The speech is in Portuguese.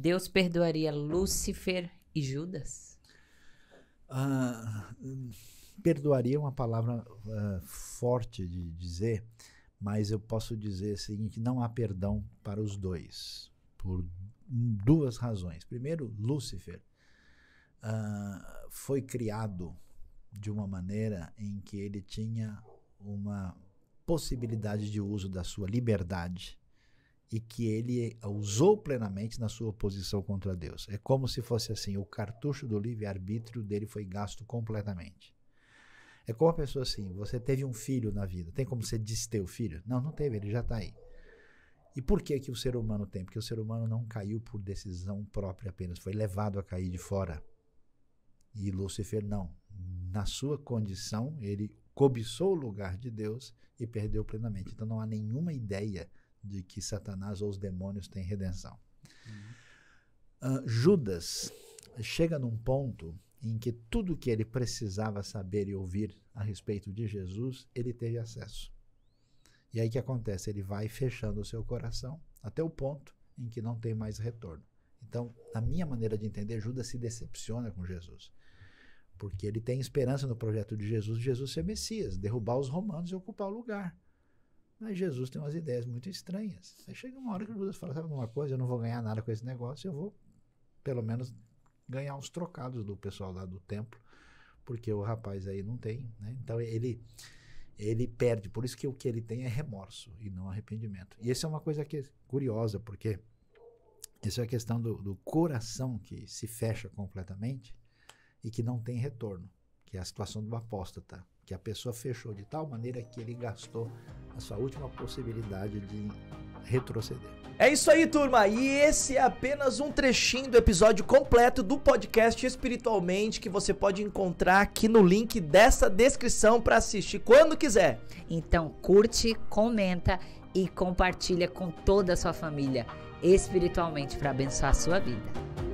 Deus perdoaria Lúcifer e Judas? Ah, perdoaria é uma palavra uh, forte de dizer, mas eu posso dizer o seguinte: não há perdão para os dois, por duas razões. Primeiro, Lúcifer uh, foi criado de uma maneira em que ele tinha uma possibilidade de uso da sua liberdade e que ele usou plenamente na sua oposição contra Deus. É como se fosse assim: o cartucho do livre-arbítrio dele foi gasto completamente. É como a pessoa assim: você teve um filho na vida, tem como você dester o filho? Não, não teve, ele já está aí. E por que, que o ser humano tem? Porque o ser humano não caiu por decisão própria apenas, foi levado a cair de fora. E Lúcifer não. Na sua condição, ele cobiçou o lugar de Deus e perdeu plenamente. Então não há nenhuma ideia de que Satanás ou os demônios têm redenção. Uhum. Uh, Judas chega num ponto em que tudo que ele precisava saber e ouvir a respeito de Jesus, ele teve acesso. E aí que acontece? Ele vai fechando o seu coração até o ponto em que não tem mais retorno. Então, na minha maneira de entender, Judas se decepciona com Jesus. Porque ele tem esperança no projeto de Jesus, de Jesus ser Messias, derrubar os romanos e ocupar o lugar. Mas Jesus tem umas ideias muito estranhas. Aí chega uma hora que Jesus fala: sabe uma coisa, eu não vou ganhar nada com esse negócio, eu vou, pelo menos, ganhar uns trocados do pessoal lá do templo, porque o rapaz aí não tem. Né? Então ele ele perde. Por isso que o que ele tem é remorso e não arrependimento. E essa é uma coisa que é curiosa, porque isso é a questão do, do coração que se fecha completamente e que não tem retorno, que é a situação do apóstata que a pessoa fechou de tal maneira que ele gastou a sua última possibilidade de retroceder. É isso aí, turma. E esse é apenas um trechinho do episódio completo do podcast Espiritualmente que você pode encontrar aqui no link dessa descrição para assistir quando quiser. Então, curte, comenta e compartilha com toda a sua família espiritualmente para abençoar a sua vida.